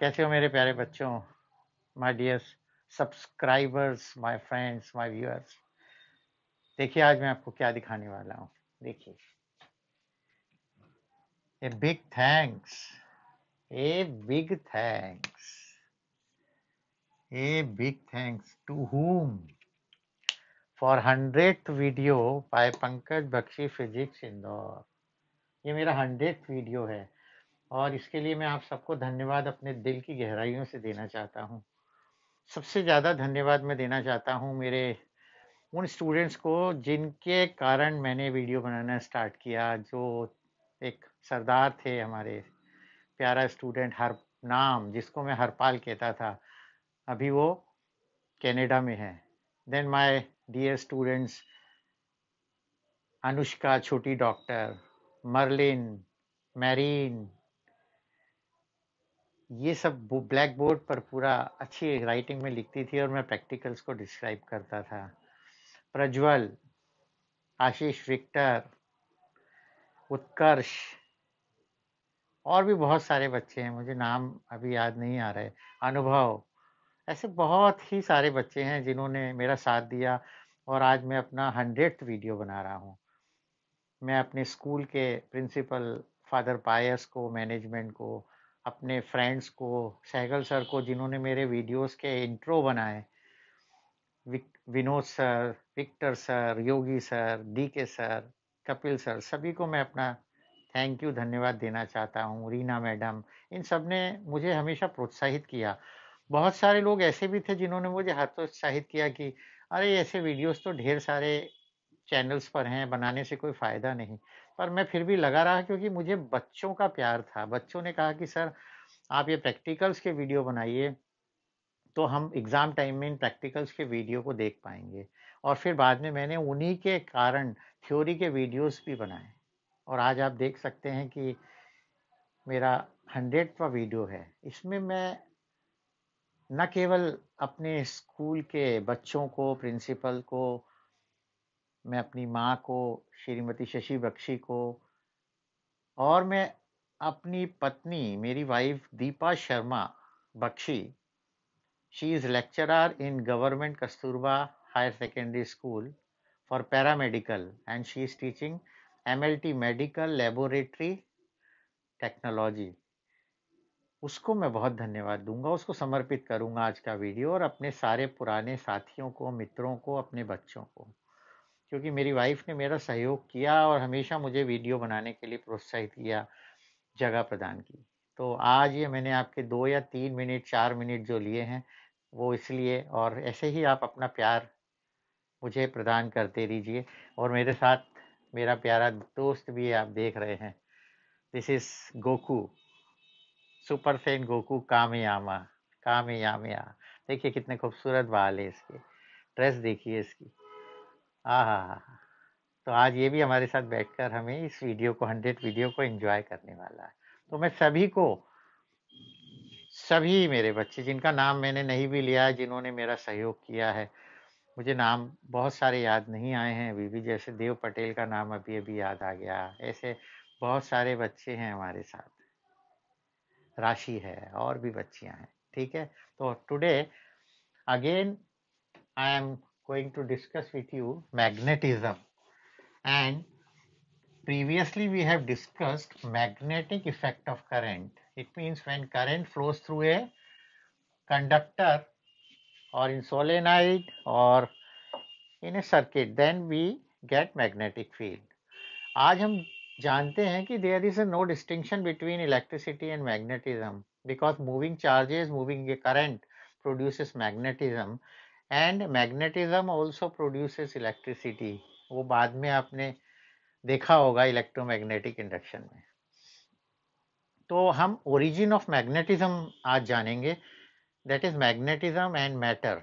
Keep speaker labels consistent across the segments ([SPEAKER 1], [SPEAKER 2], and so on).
[SPEAKER 1] कैसे हो मेरे प्यारे बच्चों my dears subscribers my friends my viewers देखिए आज मैं आपको क्या दिखाने वाला हूँ देखिए a big thanks a big thanks a big thanks to whom for hundred video by Pankaj Bakshi physics Indore ये मेरा हंड्रेड वीडियो है और इसके लिए मैं आप सबको धन्यवाद अपने दिल की गहराइयों से देना चाहता हूँ सबसे ज़्यादा धन्यवाद मैं देना चाहता हूँ मेरे उन स्टूडेंट्स को जिनके कारण मैंने वीडियो बनाना स्टार्ट किया जो एक सरदार थे हमारे प्यारा स्टूडेंट हर नाम जिसको मैं हरपाल कहता था अभी वो कनाडा में है then my dear students Anushka छोटी डॉक्टर मरलिन मैरीन ये सब ब्लैक बोर्ड पर पूरा अच्छी राइटिंग में लिखती थी और मैं प्रैक्टिकल्स को डिस्क्राइब करता था प्रज्वल आशीष विक्टर उत्कर्ष और भी बहुत सारे बच्चे हैं मुझे नाम अभी याद नहीं आ रहे अनुभव ऐसे बहुत ही सारे बच्चे हैं जिन्होंने मेरा साथ दिया और आज मैं अपना हंड्रेड वीडियो बना रहा हूँ मैं अपने स्कूल के प्रिंसिपल फादर पायस को मैनेजमेंट को अपने फ्रेंड्स को सहगल सर को जिन्होंने मेरे वीडियोस के इंट्रो बनाए Vinod sir Victor sir Yogi sir D K sir Kapil sir सभी को मैं अपना थैंक यू धन्यवाद देना चाहता हूँ रीना मैडम इन सब ने मुझे हमेशा प्रोत्साहित किया बहुत सारे लोग ऐसे भी थे जिन्होंने मुझे हतोत्साहित किया कि अरे ऐसे वीडियोस तो ढेर सारे चैनल्स पर हैं बनाने से कोई फ़ायदा नहीं पर मैं फिर भी लगा रहा क्योंकि मुझे बच्चों का प्यार था बच्चों ने कहा कि सर आप ये प्रैक्टिकल्स के वीडियो बनाइए तो हम एग्ज़ाम टाइम में इन प्रैक्टिकल्स के वीडियो को देख पाएंगे और फिर बाद में मैंने उन्हीं के कारण थ्योरी के वीडियोस भी बनाए और आज आप देख सकते हैं कि मेरा हंड्रेडवा वीडियो है इसमें मैं न केवल अपने स्कूल के बच्चों को प्रिंसिपल को मैं अपनी माँ को श्रीमती शशि बख्शी को और मैं अपनी पत्नी मेरी wife Deepa Sharma Bakshi she is lecturer in government Kasturba higher secondary school for and she is teaching M L T medical laboratory technology उसको मैं बहुत धन्यवाद दूंगा उसको समर्पित करूंगा आज का वीडियो और अपने सारे पुराने साथियों को मित्रों को अपने बच्चों को क्योंकि मेरी वाइफ ने मेरा सहयोग किया और हमेशा मुझे वीडियो बनाने के लिए प्रोत्साहित किया जगह प्रदान की तो आज ये मैंने आपके दो या तीन मिनट चार मिनट जो लिए हैं वो इसलिए और ऐसे ही आप अपना प्यार मुझे प्रदान करते रहिए और मेरे साथ मेरा प्यारा दोस्त भी आप देख रहे हैं this is Goku super fan Goku कामयामा कामयामया देखिए कितने खूबसूरत बाल है इसके ड्रेस देखिए इसकी हाँ, हाँ हाँ हाँ तो आज ये भी हमारे साथ बैठकर हमें इस वीडियो को हंड्रेड वीडियो को एंजॉय करने वाला है तो मैं सभी को सभी मेरे बच्चे जिनका नाम मैंने नहीं भी लिया है जिन्होंने मेरा सहयोग किया है मुझे नाम बहुत सारे याद नहीं आए हैं अभी भी जैसे देव पटेल का नाम अभी अभी याद आ गया ऐसे बहुत सारे बच्चे हैं हमारे साथ राशि है और भी बच्चियां हैं ठीक है तो today again I am going to discuss with you magnetism and previously we have discussed magnetic effect of current it means when current flows through a conductor or in solenoid or in a circuit then we get magnetic field आज हम जानते हैं there is a no distinction between electricity and magnetism because moving charges moving a current produces magnetism and magnetism also produces electricity वो बाद में आपने देखा होगा इलेक्ट्रोमैग्नेटिक इंडक्शन में तो हम ओरिजिन ऑफ मैग्नेटिज्म आज जानेंगे that is magnetism and matter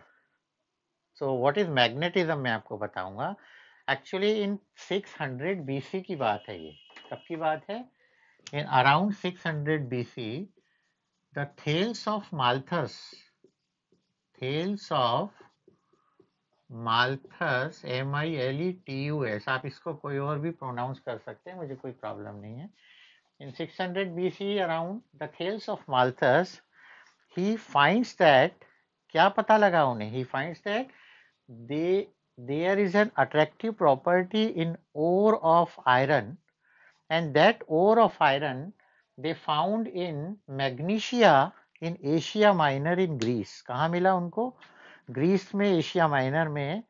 [SPEAKER 1] so what is magnetism मैं आपको बताऊंगा एक्चुअली इन 600 बीसी की बात है ये कब की बात है in around 600 BC the Thales of Malthus Thales of Malthus M I L E T U S आप इसको कोई और भी प्रोनाउंस कर सकते हैं मुझे कोई प्रॉब्लम नहीं है in six hundred B C around the Thales of Malthus he finds that क्या पता लगा उन्हें he finds that they there is an attractive property in ore of iron and that ore of iron they found in Magnesia in Asia Minor in Greece कहाँ मिला उनको Greece में Asia minor में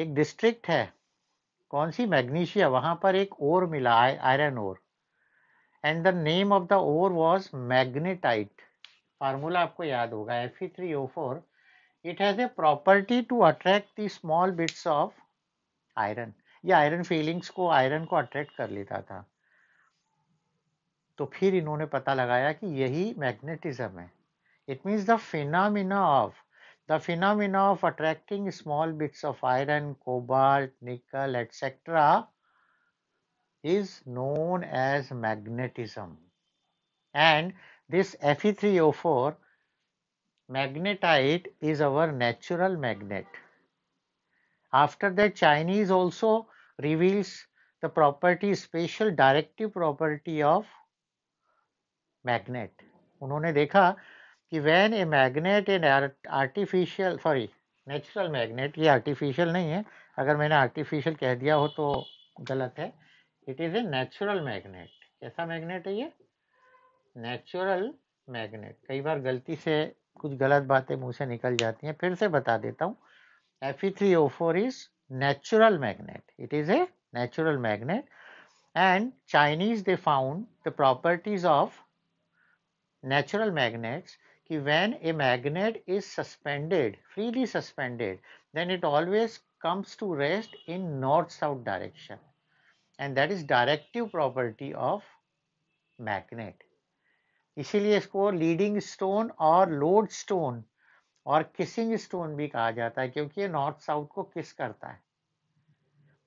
[SPEAKER 1] एक डिस्ट्रिक्ट है कौन सी magnesia वहां पर एक ओर मिला iron ore and the name of the ore was magnetite formula आपको याद होगा F E three O four it has a property to attract the small bits of iron ये आयरन फीलिंग्स को iron को attract कर लेता था तो फिर इन्होंने पता लगाया कि यही मैग्नेटिज्म है it means the phenomena of The phenomena of attracting small bits of iron, cobalt, nickel, etc. is known as magnetism. And this Fe3O4 magnetite is our natural magnet. After that, Chinese also reveals the property, special directive property of magnet. उन्होंने देखा कि when a magnet in artificial sorry natural magnet ये artificial नहीं है अगर मैंने artificial कह दिया हो तो गलत है it is a natural magnet कैसा मैग्नेट है ये नेचुरल मैग्नेट कई बार गलती से कुछ गलत बातें मुँह से निकल जाती हैं फिर से बता देता हूँ F E three O four is natural magnet it is a natural magnet and Chinese they found the properties of natural magnets when a magnet is suspended, freely suspended, then it always comes to rest in north-south direction. And that is directive property of magnet इसीलिए इसको leading stone और load stone और kissing stone भी कहा जाता है क्योंकि ये नॉर्थ साउथ को किस करता है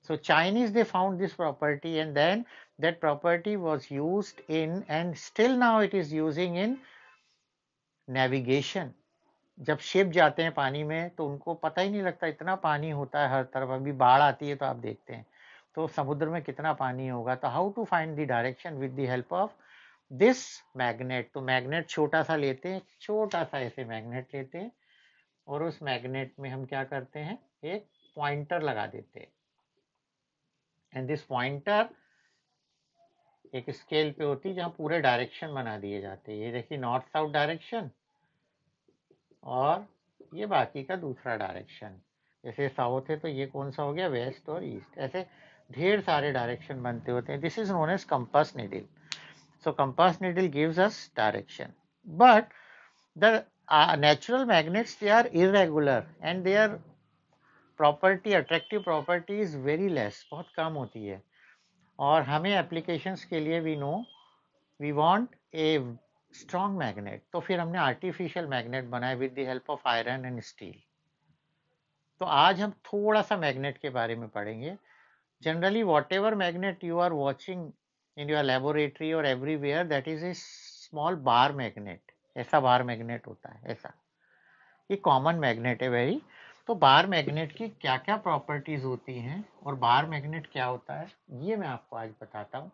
[SPEAKER 1] so Chinese they found this property and then that property was used in and still now it is using in navigation जब शिप जाते हैं पानी में तो उनको पता ही नहीं लगता इतना पानी होता है हर तरफ अभी बाढ़ आती है तो आप देखते हैं तो समुद्र में कितना पानी होगा तो how to find the direction with the help of this magnet तो मैग्नेट छोटा सा लेते हैं छोटा सा ऐसे मैग्नेट लेते हैं और उस मैग्नेट में हम क्या करते हैं एक पॉइंटर लगा देते हैं एंड दिस पॉइंटर एक स्केल पे होती है जहाँ पूरे डायरेक्शन बना दिए जाते हैं ये देखिए नॉर्थ साउथ डायरेक्शन और ये बाकी का दूसरा डायरेक्शन जैसे साउथ है तो ये कौन सा हो गया वेस्ट और ईस्ट ऐसे ढेर सारे डायरेक्शन बनते होते हैं this is known as compass needle so compass needle gives us direction but the natural magnets they are irregular and they are property attractive property is very less बहुत कम होती है और हमें एप्लीकेशंस के लिए we know we want a strong magnet तो फिर हमने आर्टिफिशियल मैग्नेट बनाया with the help of iron and steel तो आज हम थोड़ा सा मैग्नेट के बारे में पढ़ेंगे generally whatever magnet you are watching in your laboratory और everywhere that is a small bar magnet ऐसा बार मैग्नेट होता है ऐसा ये कॉमन मैग्नेट है वेरी तो बार मैग्नेट की क्या क्या प्रॉपर्टीज होती हैं और बार मैग्नेट क्या होता है ये मैं आपको आज बताता हूँ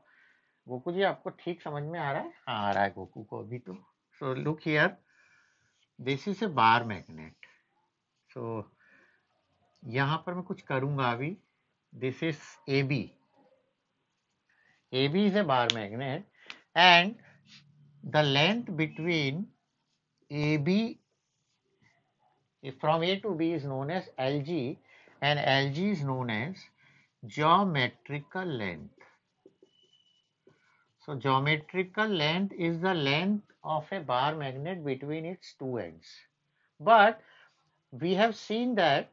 [SPEAKER 1] गोकू जी आपको ठीक समझ में आ रहा है हाँ आ रहा है गोकू को अभी तो so look here this is a bar magnet so यहाँ पर मैं कुछ करूँगा अभी this is A B A B is a bar magnet and the length between A B if from A to B is known as LG and LG is known as geometrical length. So geometrical length is the length of a bar magnet between its two ends. But we have seen that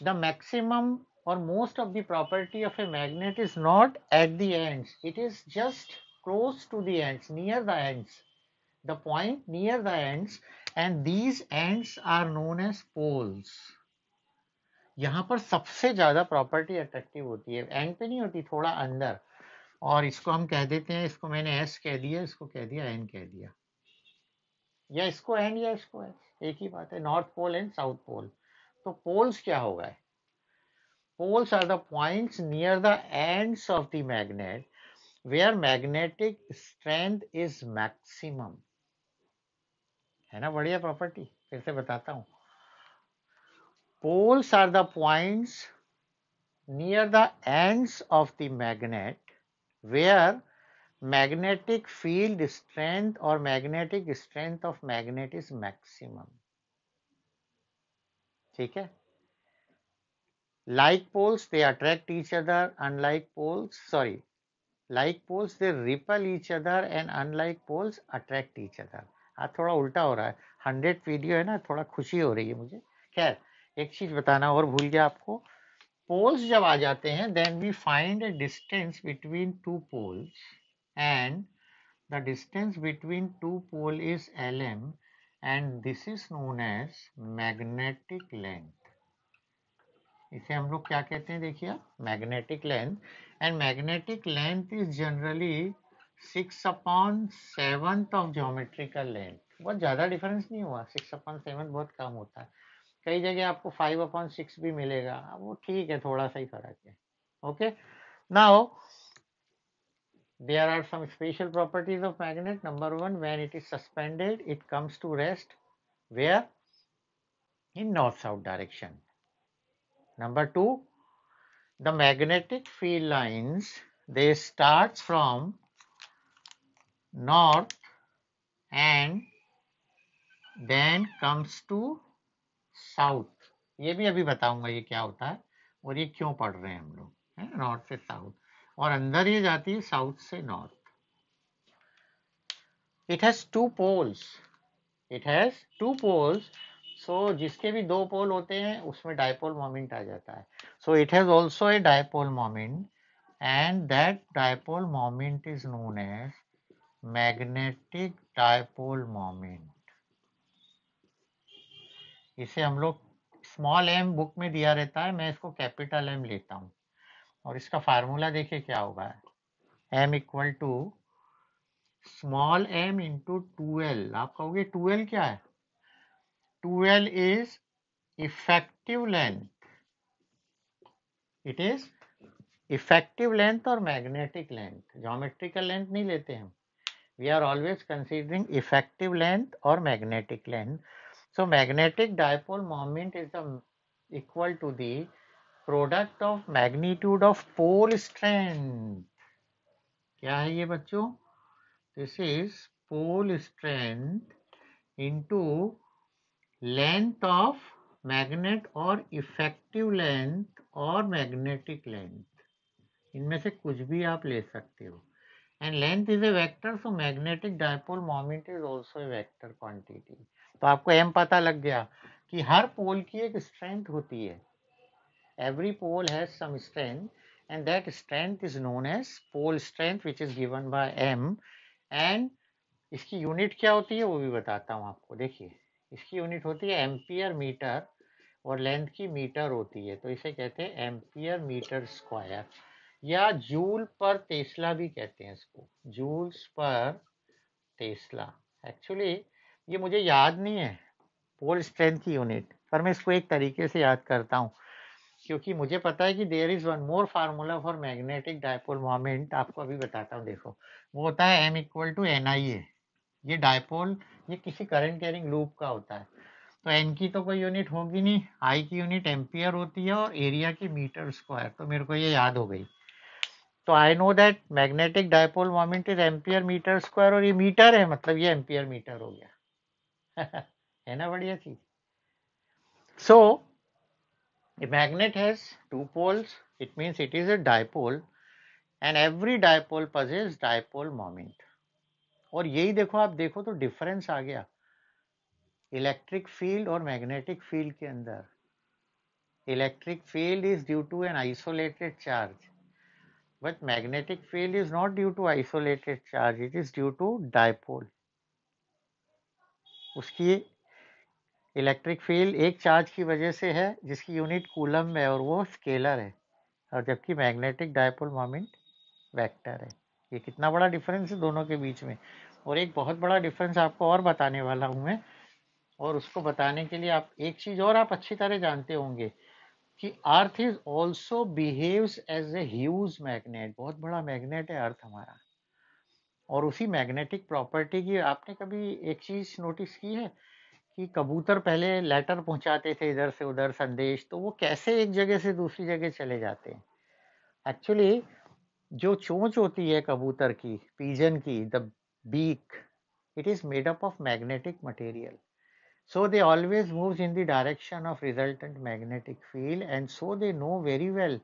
[SPEAKER 1] the maximum or most of the property of a magnet is not at the ends. It is just close to the ends, near the ends. The point near the ends and these ends are known as poles यहाँ पर सबसे ज़्यादा property attractive होती है and पे नहीं होती थोड़ा अंदर और इसको हम कह देते हैं इसको मैंने एस कह दिया इसको कह दिया एन कह दिया या इसको एंड या इसको एस एक ही बात है north pole and south pole तो पोल्स क्या होगा poles are the point near the end of the magnet where magnetic strength is maximum है ना बढ़िया प्रॉपर्टी फिर से बताता हूं poles are the point near the end of the magnet where magnetic field strength और magnetic strength of magnet is maximum ठीक है like poles they attract each other unlike poles sorry like poles they repel each other and unlike poles attract each other आज हाँ, थोड़ा उल्टा हो रहा है हंड्रेड वीडियो है ना थोड़ा खुशी हो रही है मुझे खैर एक चीज बताना और भूल गया आपको पोल्स जब आ जाते हैं then we find a distance between two poles and distance between two pole is L M and this is known as magnetic length इसे हम लोग क्या कहते हैं देखिए magnetic length and magnetic length is generally six upon seventh of geometrical length बहुत ज़्यादा difference नहीं हुआ सिक्स अपॉन सेवन बहुत कम होता है कई जगह आपको फाइव अपॉन सिक्स भी मिलेगा वो ठीक है थोड़ा सा ही फर्क है ओके ना हो there are some special properties of magnet number one when it is suspended it comes to rest where in north south direction number two the magnetic field lines they start from north and then comes to south ये भी अभी बताऊंगा ये क्या होता है और ये क्यों पढ़ रहे हैं हम लोग है नॉर्थ से साउथ और अंदर ये जाती है साउथ से north it has two poles it has two poles so जिसके भी दो पोल होते हैं उसमें डायपोल मोमेंट आ जाता है so it has also a dipole moment and that dipole moment is known as magnetic dipole moment इसे हम लोग स्मॉल एम बुक में दिया रहता है मैं इसको कैपिटल एम लेता हूँ और इसका फार्मूला देखिए क्या होगा M equal to small M into two आप कहोगे टू क्या है two is effective length it is effective length और मैग्नेटिक लेंथ ज्योमेट्रिकल लेंथ नहीं लेते हम we are always considering effective length or magnetic length. So magnetic dipole moment is the equal to the product of magnitude of pole strength. क्या है ये बच्चों this is pole strength into length of magnet और effective length और magnetic length इनमें से कुछ भी आप ले सकते हो and length is a vector so magnetic dipole moment is also a vector quantity तो आपको m पता लग गया कि हर पोल की एक स्ट्रेंथ होती है every pole has some and that strength is known as pole strength which is given by m and इसकी यूनिट क्या होती है वो भी बताता हूँ आपको देखिए इसकी यूनिट होती है एम्पियर मीटर और लेंथ की मीटर होती है तो इसे कहते हैं एम्पियर मीटर स्क्वायर या जूल पर तेस्ला भी कहते हैं इसको जूल्स पर टेस्ला एक्चुअली ये मुझे याद नहीं है पोल स्ट्रेंथ की यूनिट पर मैं इसको एक तरीके से याद करता हूँ क्योंकि मुझे पता है कि there is one more formula for magnetic dipole moment आपको अभी बताता हूँ देखो वो होता है M equal to N I A ये डायपोल ये किसी करंट कैरिंग लूप का होता है तो एन की तो कोई यूनिट होगी नहीं आई की यूनिट एम्पियर होती है और एरिया की मीटर स्क्वायर तो मेरे को ये याद हो गई तो I know that magnetic dipole moment is ampere metre square और ये मीटर है मतलब ये एम्पियर मीटर हो गया है ना बढ़िया चीज so magnet has two poles it means it is a dipole and every dipole has is dipole moment और यही देखो आप देखो तो डिफरेंस आ गया इलेक्ट्रिक फील्ड और मैग्नेटिक फील्ड के अंदर electric field is due to an isolated charge But magnetic field is not due to isolated charge, it is due to dipole. उसकी इलेक्ट्रिक फील्ड एक चार्ज की वजह से है जिसकी यूनिट कूलम है और वो स्केलर है और जबकि मैग्नेटिक डायपोल मोमेंट वेक्टर है ये कितना बड़ा डिफरेंस है दोनों के बीच में और एक बहुत बड़ा डिफरेंस आपको और बताने वाला हूँ मैं और उसको बताने के लिए आप एक चीज़ और आप अच्छी तरह जानते होंगे कि earth is also behaves as a huge magnet बहुत बड़ा मैग्नेट है अर्थ हमारा और उसी मैग्नेटिक प्रॉपर्टी की आपने कभी एक चीज नोटिस की है कि कबूतर पहले लेटर पहुंचाते थे इधर से उधर संदेश तो वो कैसे एक जगह से दूसरी जगह चले जाते हैं एक्चुअली जो चोंच होती है कबूतर की पीजन की the beak it is made up of magnetic material So they always moves in the direction of resultant magnetic field and so they know very well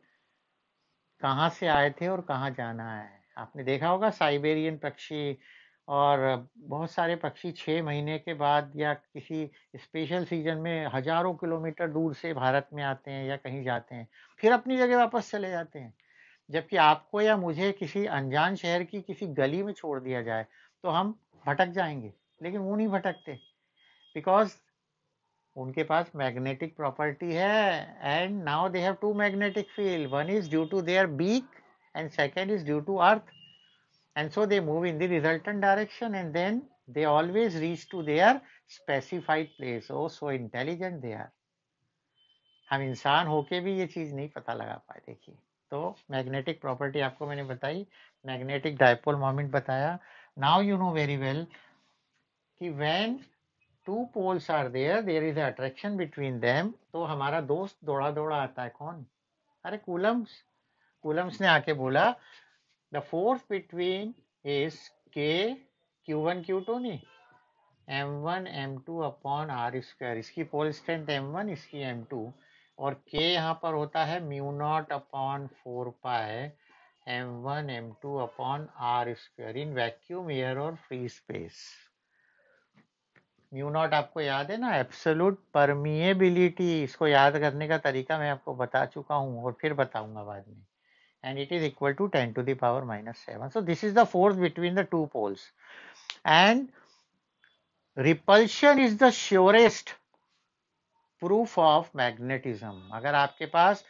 [SPEAKER 1] कहाँ से आए थे और कहाँ जाना है आपने देखा होगा साइबेरियन पक्षी और बहुत सारे पक्षी छः महीने के बाद या किसी स्पेशल सीजन में हजारों किलोमीटर दूर से भारत में आते हैं या कहीं जाते हैं फिर अपनी जगह वापस चले जाते हैं जबकि आपको या मुझे किसी अनजान शहर की किसी गली में छोड़ दिया जाए तो हम भटक जाएंगे लेकिन वो नहीं भटकते बिकॉज उनके पास मैग्नेटिक प्रॉपर्टी है and now they have two magnetic field one is due to their beak and second is due to earth and so they move in the resultant direction and then they always reach to their specified place oh so intelligent they are हम इंसान होके भी ये चीज़ नहीं पता लगा पाए देखिए तो मैग्नेटिक प्रॉपर्टी आपको मैंने बताई मैग्नेटिक डायपोल मोमेंट बताया now you know very well कि when two poles are there there is attraction between them तो हमारा दोस्त दौड़ा दौड़ा आता है कौन अरे कूलम्स कूलम्स ने आके बोला the force between is K Q one Q two नहीं M one M two upon R square इसकी पोल स्ट्रेंथ एम वन इसकी एम टू और के यहाँ पर होता है mu naught upon four pi M one M two upon R square in vacuum air और free space mu naught आपको याद है ना एब्सोल्यूट परमिएबिलिटी इसको याद करने का तरीका मैं आपको बता चुका हूँ और फिर बताऊंगा बाद में and it is equal to ten to the power minus seven so this is the force between the two poles and repulsion is the surest proof of magnetism अगर आपके पास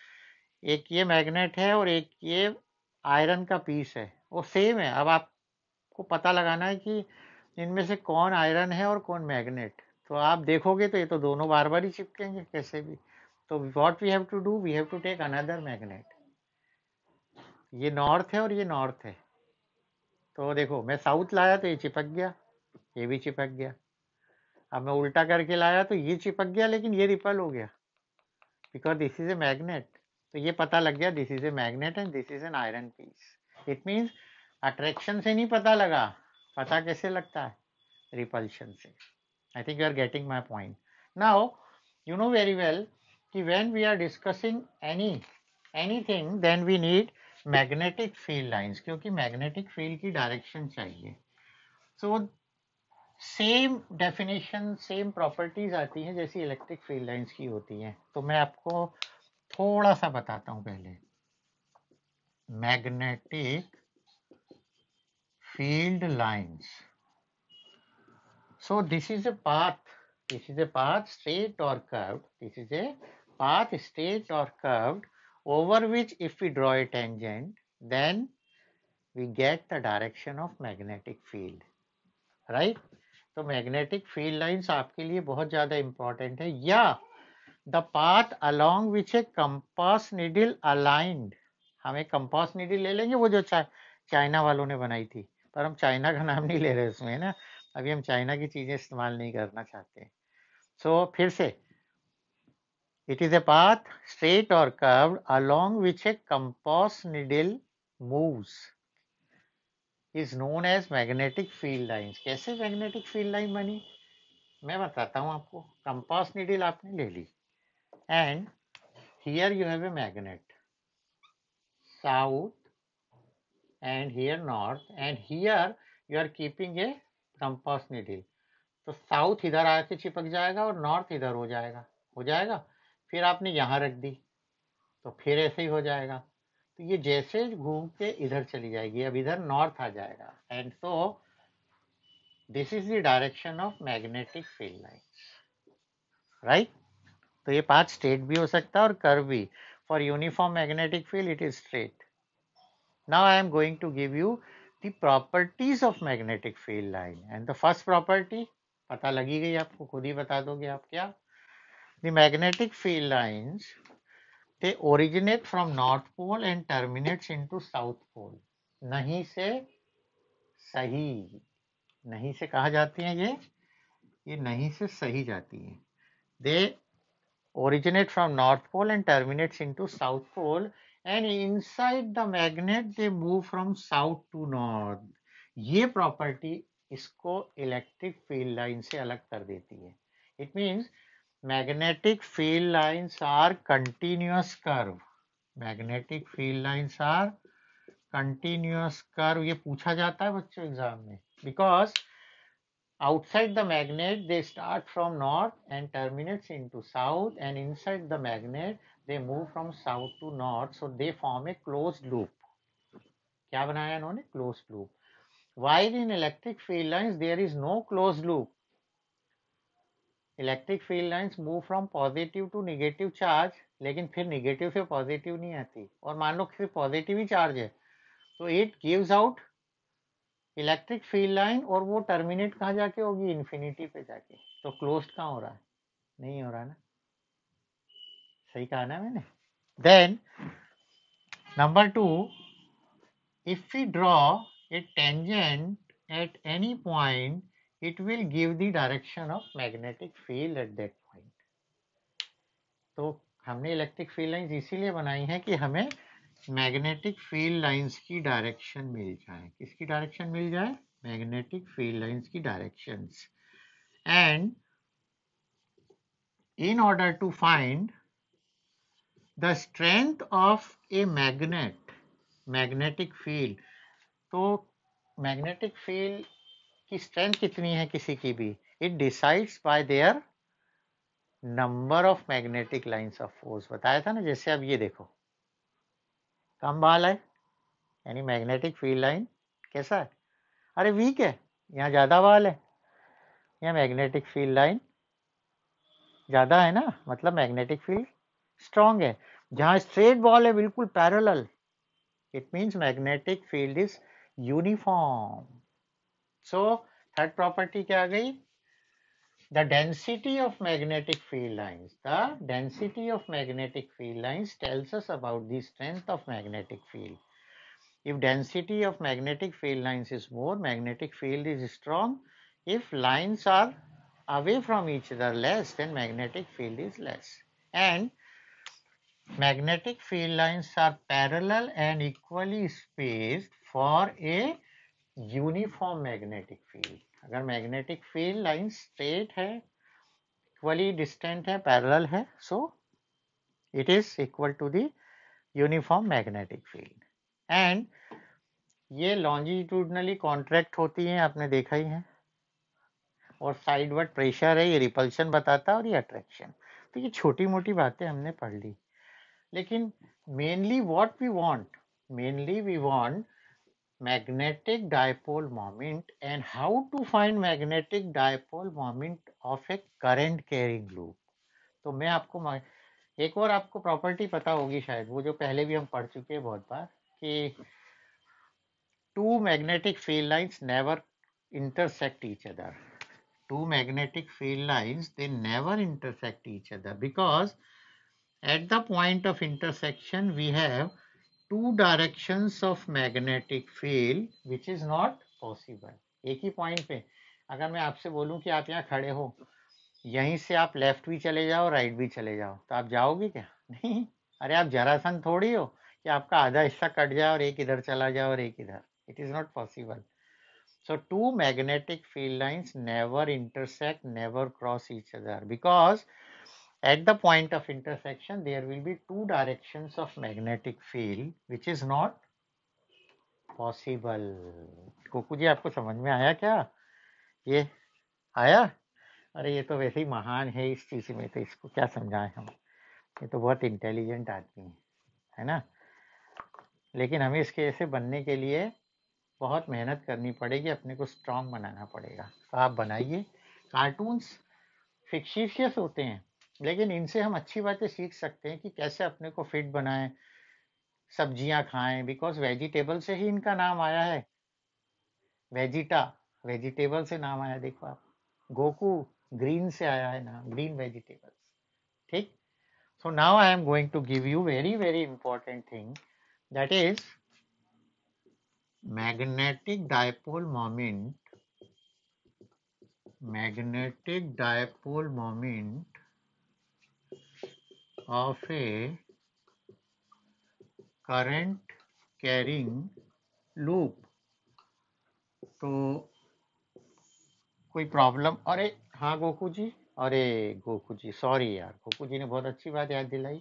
[SPEAKER 1] एक ये मैग्नेट है और एक ये आयरन का पीस है वो सेम है अब आपको पता लगाना है कि इनमें से कौन आयरन है और कौन मैग्नेट तो आप देखोगे तो ये तो दोनों बार बार ही चिपकेंगे कैसे भी तो what we have to do we have to take another magnet ये नॉर्थ है और ये नॉर्थ है तो देखो मैं साउथ लाया तो ये चिपक गया ये भी चिपक गया अब मैं उल्टा करके लाया तो ये चिपक गया लेकिन ये रिपल हो गया because this is a magnet तो ये पता लग गया this is a magnet and this is an iron piece it means attraction से नहीं पता लगा पता कैसे लगता है रिपल्शन से I think you are getting my point now you know very well कि when we are discussing any any thing then we need magnetic field lines क्योंकि मैग्नेटिक फील्ड की डायरेक्शन चाहिए so same definition same properties आती हैं जैसी electric field lines की होती हैं तो मैं आपको थोड़ा सा बताता हूँ पहले magnetic field lines. So this is a path. This is a path straight or curved. This is a path straight or curved over which if we draw a tangent then we get the direction of magnetic field. Right? तो magnetic field lines आपके लिए बहुत ज़्यादा important है या the path along which a compass needle aligned हम एक compass needle ले लेंगे वो जो चाइना वालों ने बनाई थी पर हम चाइना का नाम नहीं ले रहे उसमें ना अभी हम चाइना की चीज़ें इस्तेमाल नहीं करना चाहते सो so, फिर से it is a path straight और curve along which a compass needle moves is known as magnetic field line कैसे मैग्नेटिक फील्ड लाइन बनी मैं बताता हूँ आपको कंपास निडिल आपने ले ली and here you have a magnet south and here north and here you are keeping a compass needle तो साउथ इधर आके चिपक जाएगा और नॉर्थ इधर हो जाएगा हो जाएगा फिर आपने यहाँ रख दी तो फिर ऐसे ही हो जाएगा तो ये जैसे घूम के इधर चली जाएगी अब इधर नॉर्थ आ जाएगा and so this is the direction of magnetic field line right तो ये पांच स्ट्रेट भी हो सकता है और कर्व भी for uniform magnetic field it is straight Now I am going to give you the properties of magnetic field line and the first property pata lagi gayi aapko khud hi bata doge aap kya The magnetic field lines they originate from north pole and terminates into south pole. nahi se sahi नहीं से कहा जाती हैं ये ये नहीं से सही जाती हैं they originate from north pole and terminates into south pole and inside the magnet they move from south to north ये प्रॉपर्टी इसको इलेक्ट्रिक फील्ड लाइन से अलग कर देती है it means magnetic field lines are continuous curve magnetic field lines are continuous curve ये पूछा जाता है बच्चों एग्जाम में because outside the magnet they start from north and terminates into south and inside the magnet they move from south to north so they form a closed loop क्या बनाया इन्होंने closed loop while in electric field lines there is no closed loop electric field lines move from positive to negative charge लेकिन फिर negative से positive नहीं आती और मान लो सिर्फ पॉजिटिव ही चार्ज है तो it gives out electric field line और वो टर्मिनेट कहाँ जाके होगी इन्फिनिटी पे जाके तो क्लोज कहाँ हो रहा है नहीं हो रहा है ना सही कहा ना मैंने then number two if you draw a tangent at any point it will give the direction of magnetic field at that point तो हमने इलेक्ट्रिक फील्ड लाइंस इसीलिए बनाई है कि हमें मैग्नेटिक फील्ड लाइंस की डायरेक्शन मिल जाए किसकी डायरेक्शन मिल जाए मैग्नेटिक फील्ड लाइंस की directions and in order to find the strength of a magnet magnetic field तो मैग्नेटिक फील्ड की स्ट्रेंथ कितनी है किसी की भी it decides by their number of magnetic lines of force बताया था ना जैसे अब ये देखो कम बाल है यानी मैग्नेटिक फील्ड लाइन कैसा है अरे वीक है यहाँ ज़्यादा बाल है यहाँ मैग्नेटिक फील्ड लाइन ज़्यादा है ना मतलब मैग्नेटिक फील्ड स्ट्रांग है जहां स्ट्रेट बॉल है बिल्कुल parallel it means magnetic field is uniform so third property क्या आ गई the density of magnetic field lines the density of magnetic field lines tells us about the strength of magnetic field if density of magnetic field lines is more magnetic field is strong if lines are away from each other less then magnetic field is less and magnetic field lines are parallel and equally spaced for a uniform magnetic field. agar magnetic field lines straight hai equally distant hai parallel hai so it is equal to the uniform magnetic field and ये longitudinally contract होती हैं आपने देखा ही है और sideward pressure है ये repulsion बताता है और ये अट्रैक्शन तो ये छोटी मोटी बातें हमने पढ़ ली लेकिन mainly what we want mainly we want magnetic dipole moment and how to find magnetic dipole moment of a current carrying loop तो मैं आपको एक और आपको प्रॉपर्टी पता होगी शायद वो जो पहले भी हम पढ़ चुके हैं बहुत बार कि two magnetic field lines never intersect each other two magnetic field lines they never intersect each other because At the point of intersection, we have two directions of magnetic field, which is not possible. ek hi point pe agar main aapse bolu ki aap yahan khade ho हो se aap left bhi chale jao right bhi chale jao to aap jaoge kya nahi are aap zara san thodi ho ki aapka aadha hissa kat jaye aur ek idhar chala jaye aur ek idhar it is not possible So two magnetic field lines never intersect, never cross each other because At the point of intersection, there will be two directions of magnetic field, which is not possible. Goku ji आपको समझ में आया क्या ये आया अरे ये तो वैसे ही महान है इस चीज़ में तो इसको क्या समझाएं हम ये तो बहुत इंटेलिजेंट आदमी है है ना लेकिन हमें इसके ऐसे बनने के लिए बहुत मेहनत करनी पड़ेगी अपने को स्ट्रांग बनाना पड़ेगा तो आप बनाइए कार्टून्स फिक्शीशियस होते हैं लेकिन इनसे हम अच्छी बातें सीख सकते हैं कि कैसे अपने को फिट बनाएं सब्जियां खाएं बिकॉज वेजिटेबल से ही इनका नाम आया है वेजिटा वेजिटेबल से नाम आया देखो आप गोकू ग्रीन से आया है नाम ग्रीन वेजिटेबल्स ठीक so now I am going to give you very very important thing that is magnetic dipole moment magnetic dipole moment of a current carrying loop तो कोई प्रॉब्लम अरे हाँ गोकू जी अरे गोकू जी सॉरी यार Goku ji ने बहुत अच्छी बात याद दिलाई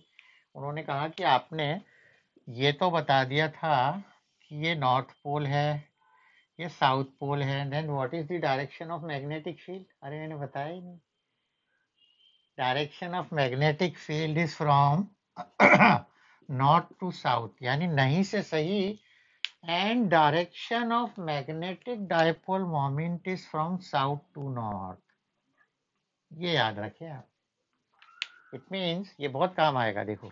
[SPEAKER 1] उन्होंने कहा कि आपने ये तो बता दिया था कि ये नॉर्थ पोल है ये साउथ पोल है then what is the direction of magnetic field अरे मैंने बताया ही नहीं direction of magnetic field is from north to south यानी नहीं से सही and direction of magnetic dipole moment is from south to north ये याद रखें आप इट मीन्स ये बहुत काम आएगा देखो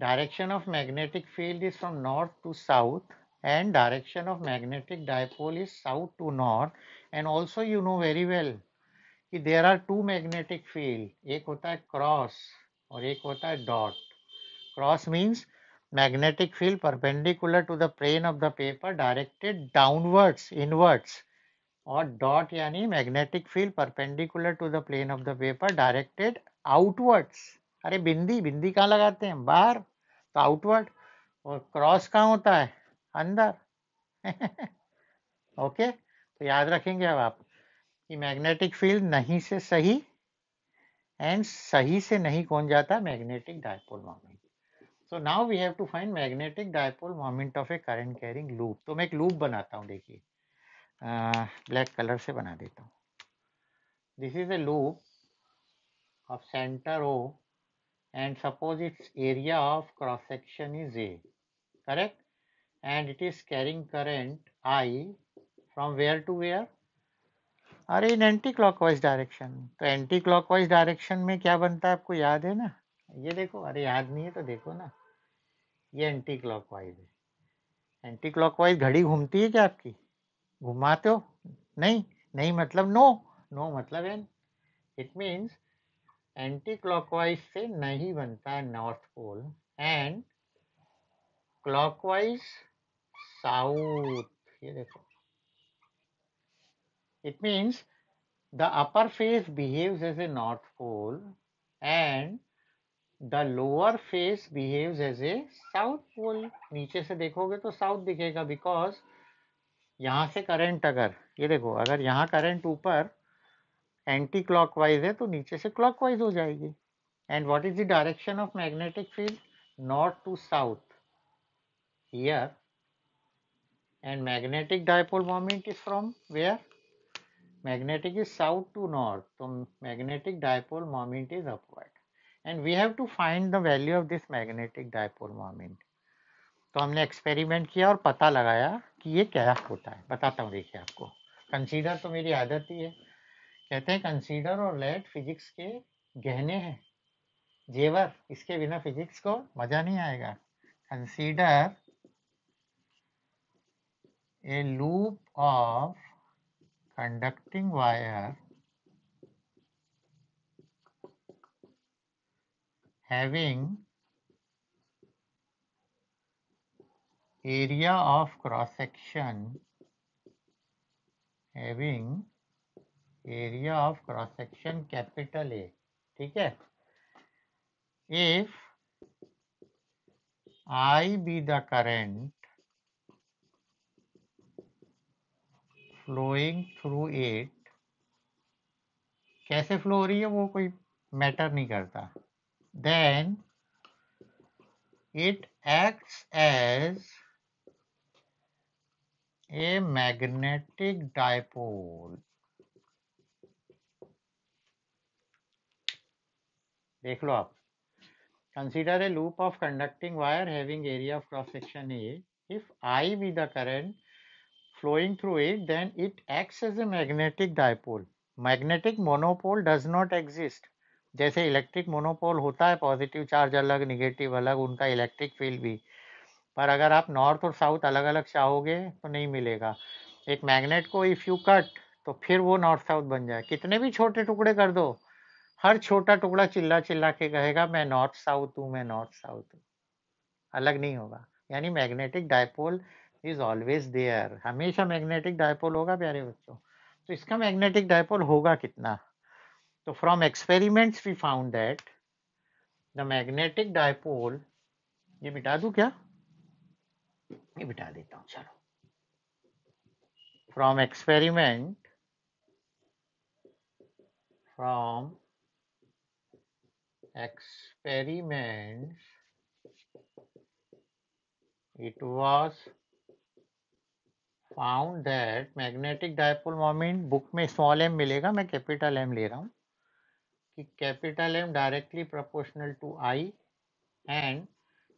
[SPEAKER 1] direction of magnetic field is from north to south and direction of magnetic dipole is south to north and also you know very well कि there are two magnetic field एक होता है cross और एक होता है dot cross means magnetic field perpendicular to the plane of the paper directed downwards inwards और dot यानी magnetic field perpendicular to the plane of the paper directed outwards अरे बिंदी बिंदी कहाँ लगाते हैं बाहर तो आउटवर्ड और क्रॉस कहाँ होता है अंदर ओके okay? तो याद रखेंगे अब आप कि मैग्नेटिक फील्ड नहीं से सही एंड सही से नहीं कौन जाता magnetic dipole moment so now we have to find magnetic dipole moment of a current carrying loop तो मैं एक लूप बनाता हूँ देखिए ब्लैक कलर से बना देता हूँ this is a loop of centre O and suppose its area of cross section is A correct and it is carrying current I from where to where अरे इन एंटी वाइज डायरेक्शन तो anti wise direction में क्या बनता है आपको याद है ना ये देखो अरे याद नहीं है तो देखो ना ये एंटी वाइज है एंटी वाइज घड़ी घूमती है क्या आपकी घुमाते हो नहीं नहीं मतलब नो नो मतलब an it means anti wise से नहीं बनता है north pole and wise south ये देखो It means the upper face behaves as a north pole and the lower face behaves as a south pole. नीचे से देखोगे तो south दिखेगा because यहाँ से current अगर ये देखो अगर यहाँ current ऊपर एंटी क्लॉकवाइज है तो नीचे से क्लॉकवाइज हो जाएगी and what is the direction of magnetic field north to south here and magnetic dipole moment is from where Magnetic is south to north, so magnetic dipole moment is upward. And we have to find the value of this magnetic dipole moment. तो हमने experiment किया और पता लगाया कि ये क्या होता है बताता हूँ देखिए आपको कंसीडर तो मेरी आदत ही है कहते हैं कंसीडर और लेट फिजिक्स के गहने हैं जेवर इसके बिना फिजिक्स को मज़ा नहीं आएगा consider a loop of conducting wire having area of cross section having area of cross section capital A ठीक है if I be the current flowing through it कैसे फ्लो हो रही है वो कोई मैटर नहीं करता then it acts as a magnetic dipole देख लो आप consider a loop of conducting wire having area of cross section A if I be the current flowing through it, then it acts as a magnetic dipole. magnetic monopole does not exist जैसे electric monopole होता है positive charge अलग negative अलग उनका electric field भी पर अगर आप नॉर्थ और साउथ अलग अलग चाहोगे तो नहीं मिलेगा एक मैग्नेट को इफ़ यू कट तो फिर वो नॉर्थ साउथ बन जाए कितने भी छोटे टुकड़े कर दो हर छोटा टुकड़ा चिल्ला चिल्ला के कहेगा मैं नॉर्थ साउथ हूँ मैं नॉर्थ साउथ हूँ अलग नहीं होगा यानी magnetic dipole is always there हमेशा मैग्नेटिक डायपोल होगा प्यारे बच्चों तो इसका मैग्नेटिक डायपोल होगा कितना तो from experiments we found that the magnetic dipole ये मिटा दू क्या ये मिटा देता हूं चलो from experiment from experiment it was found that magnetic dipole moment book में स्मॉल एम मिलेगा मैं कैपिटल एम ले रहा हूँ कि capital M directly proportional to I and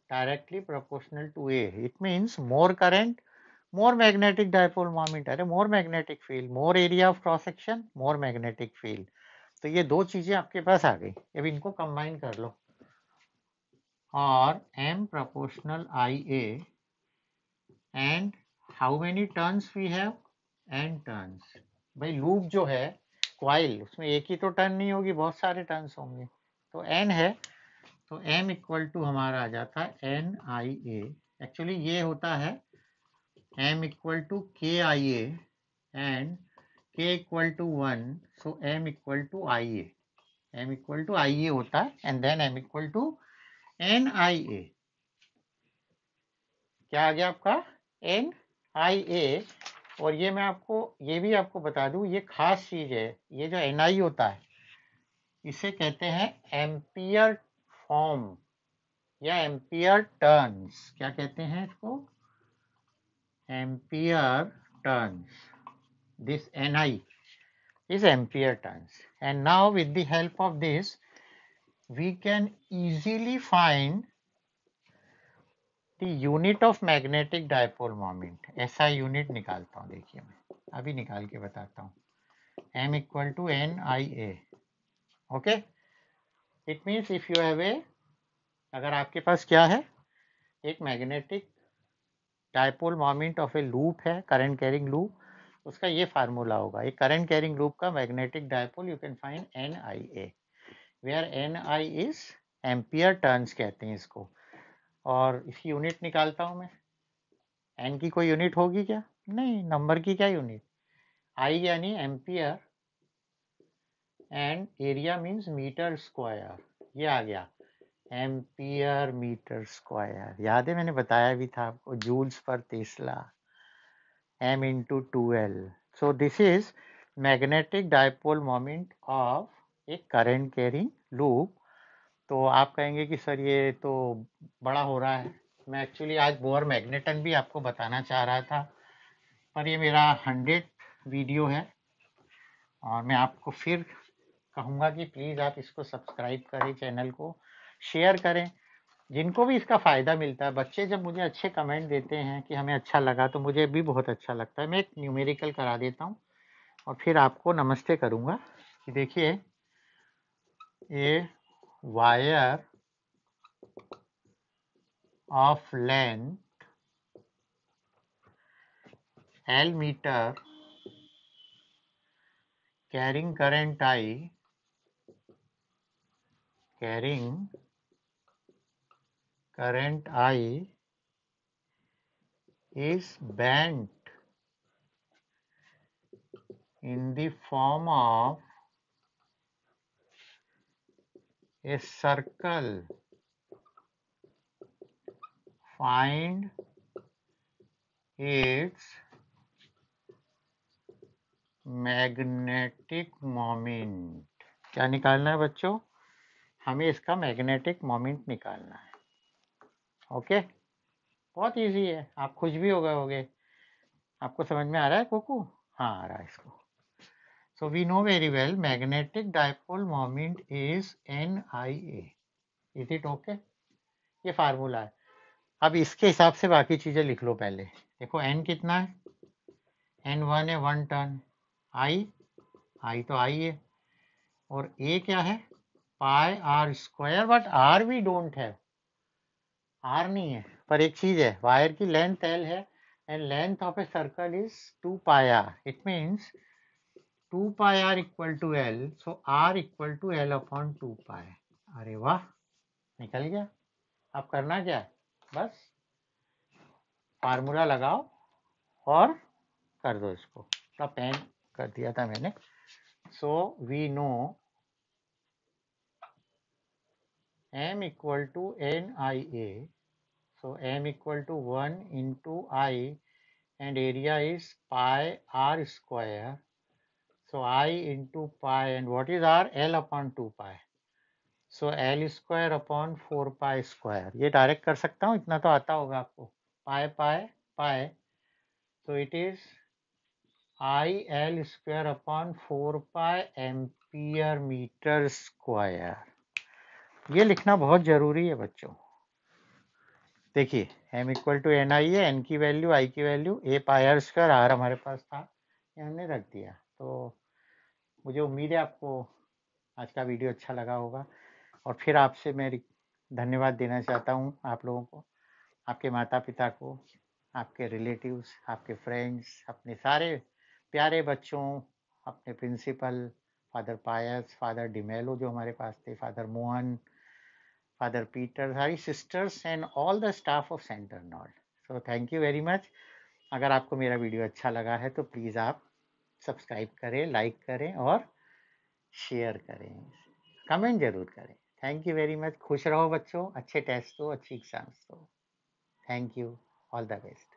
[SPEAKER 1] directly proportional to A it means more current more magnetic dipole moment अरे more magnetic field more area of cross section more magnetic field तो ये दो चीजें आपके पास आ गई अब इनको कंबाइन कर लो और M proportional I A and how many turns we have N turns भाई लूप जो है क्वाइल उसमें एक ही तो टर्न नहीं होगी बहुत सारे टर्न्स होंगे तो एन है तो एम इक्वल टू हमारा आ जाता है एन आई ए एक्चुअली ये होता है M equal to K I A and K equal to one so M equal to I A M equal to I A होता है and then M equal to N I A क्या आ गया आपका N I ए और ये मैं आपको ये भी आपको बता दूं ये खास चीज़ है ये जो एन आई होता है इसे कहते हैं एम्पियर फॉर्म या एम्पियर टर्न्स क्या कहते हैं इसको ampere turns N I is ampere turns and now with the help of this we can easily find unit of magnetic dipole moment ऐसा यूनिट निकालता हूँ देखिए मैं अभी निकाल के बताता हूँ M equal to N I A okay it means if you have a अगर आपके पास क्या है एक magnetic dipole moment of A loop है करंट कैरिंग लूप उसका ये फार्मूला होगा एक करंट कैरिंग लूप का magnetic dipole you can find N I A R N I is ampere turns कहते हैं इसको और इसकी यूनिट निकालता हूँ मैं एन की कोई यूनिट होगी क्या नहीं नंबर की क्या यूनिट आई यानी ampere and area means metre square ये आ गया एम्पियर मीटर स्क्वायर याद है मैंने बताया भी था आपको जूल्स पर tesla M into two L so this is magnetic dipole moment of a current carrying loop तो आप कहेंगे कि सर ये तो बड़ा हो रहा है मैं एक्चुअली आज बोअर मैग्नेटन भी आपको बताना चाह रहा था पर ये मेरा हंड्रेड वीडियो है और मैं आपको फिर कहूँगा कि प्लीज़ आप इसको सब्सक्राइब करें चैनल को शेयर करें जिनको भी इसका फ़ायदा मिलता है बच्चे जब मुझे अच्छे कमेंट देते हैं कि हमें अच्छा लगा तो मुझे भी बहुत अच्छा लगता है मैं एक न्यूमेरिकल करा देता हूँ और फिर आपको नमस्ते करूँगा कि देखिए ये wire of length L meter carrying current I carrying current I is bent in the form of a circle find its magnetic moment क्या निकालना है बच्चों हमें इसका मैग्नेटिक मोमेंट निकालना है ओके बहुत इजी है आप खुश भी हो गए होगे आपको समझ में आ रहा है कुकू हाँ आ रहा है इसको So we know very well magnetic dipole moment is n i a Is it okay? ये फार्मूला है अब इसके हिसाब से बाकी चीज़ें लिख लो पहले देखो n कितना है n वन है वन टर्न i i तो i है और a क्या है pi R square but R we don't है आर नहीं है पर एक चीज़ है वायर की लेंथ एल है and length of a circle is two pi R it means two pi R equal to L so R equal to L upon two pi अरे वाह निकल गया अब करना क्या है बस फार्मूला लगाओ और कर दो इसको थोड़ा पेन कर दिया था मैंने so we know M equal N I A so M equal to one into I and area is pi R square So I into pi and what is R? L upon 2 pi. so L square upon 4 pi square ye direct कर सकता हूँ इतना तो आता होगा आपको पाए पाए pi so it is i l square upon four pi ampere metre square ये लिखना बहुत ज़रूरी है बच्चों देखिए M equal to N I है एन की वैल्यू आई की value A pi R square R हमारे पास था ये हमने रख दिया तो मुझे उम्मीद है आपको आज का वीडियो अच्छा लगा होगा और फिर आपसे मैं धन्यवाद देना चाहता हूँ आप लोगों को आपके माता पिता को आपके रिलेटिव्स आपके फ्रेंड्स अपने सारे प्यारे बच्चों अपने principal father Pius father D'Mello जो हमारे पास थे फादर मोहन फादर पीटर सारी sisters and all the staff of centre not so thank you very much अगर आपको मेरा वीडियो अच्छा लगा है तो प्लीज़ आप सब्सक्राइब करें लाइक करें और शेयर करें कमेंट ज़रूर करें थैंक यू वेरी मच खुश रहो बच्चों अच्छे टेस्ट दो अच्छी एग्ज़ाम्स दो thank you all the best